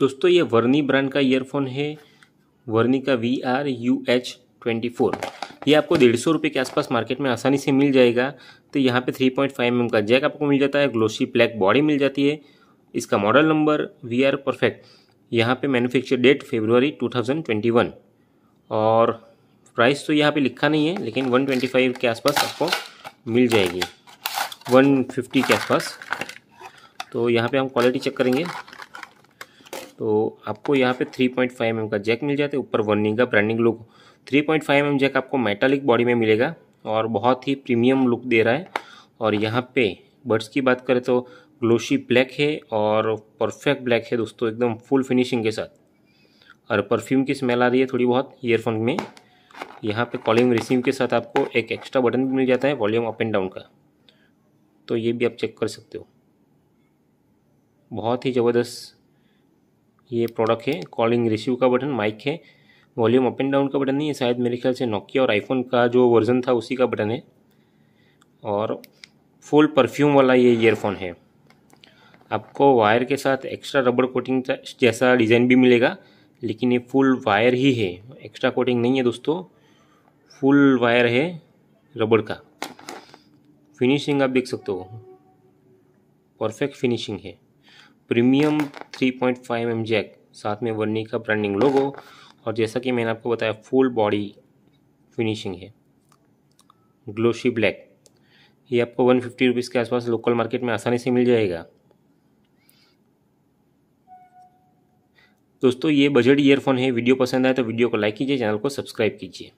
दोस्तों ये वर्नी ब्रांड का ईयरफोन है वर्नी का V R U H twenty four ये आपको डेढ़ सौ रुपये के आसपास मार्केट में आसानी से मिल जाएगा तो यहाँ पे थ्री पॉइंट फाइव एम का जैक आपको मिल जाता है ग्लोसी ब्लैक बॉडी मिल जाती है इसका model number V R perfect यहाँ पे मैन्युफैक्चर डेट फेब्रुवरी वन और प्राइस तो यहाँ पे लिखा नहीं है लेकिन वन ट्वेंटी फाइव के आसपास आपको मिल जाएगी वन फिफ्टी के आसपास तो यहाँ पर हम क्वालिटी चेक करेंगे तो आपको यहाँ पे 3.5 पॉइंट mm का जैक मिल जाता है ऊपर वर्निंग का branding look 3.5 point mm jack आपको मेटालिक बॉडी में मिलेगा और बहुत ही प्रीमियम लुक दे रहा है और यहाँ पे बर्ड्स की बात करें तो ग्लोशी ब्लैक है और परफेक्ट ब्लैक है दोस्तों एकदम फुल फिनिशिंग के साथ और परफ्यूम की स्मेल आ रही है थोड़ी बहुत ईयरफोन में यहाँ पे कॉलिंग रिसीव के साथ आपको एक एक्स्ट्रा बटन भी मिल जाता है वॉल्यूम अप एंड डाउन का तो ये भी आप चेक कर सकते हो बहुत ही ज़बरदस्त ये प्रोडक्ट है कॉलिंग रिसीव का बटन माइक है वॉल्यूम अप एंड डाउन का बटन नहीं है शायद मेरे ख्याल से नोकिया और आईफोन का जो वर्जन था उसी का बटन है और फुल परफ्यूम वाला ये ईयरफोन है आपको वायर के साथ एक्स्ट्रा रबड़ कोटिंग जैसा डिज़ाइन भी मिलेगा लेकिन ये फुल वायर ही है एक्स्ट्रा कोटिंग नहीं है दोस्तों फुल वायर है रबड़ का फिनिशिंग आप देख सकते हो परफेक्ट फिनिशिंग है प्रीमियम 3.5 पॉइंट जैक साथ में वर्नी का ब्रांडिंग लोगो और जैसा कि मैंने आपको बताया फुल बॉडी फिनिशिंग है ग्लोशी ब्लैक ये आपको वन फिफ्टी रुपीज़ के आसपास लोकल मार्केट में आसानी से मिल जाएगा दोस्तों ये बजट ईयरफोन है वीडियो पसंद आए तो वीडियो को लाइक कीजिए चैनल को सब्सक्राइब कीजिए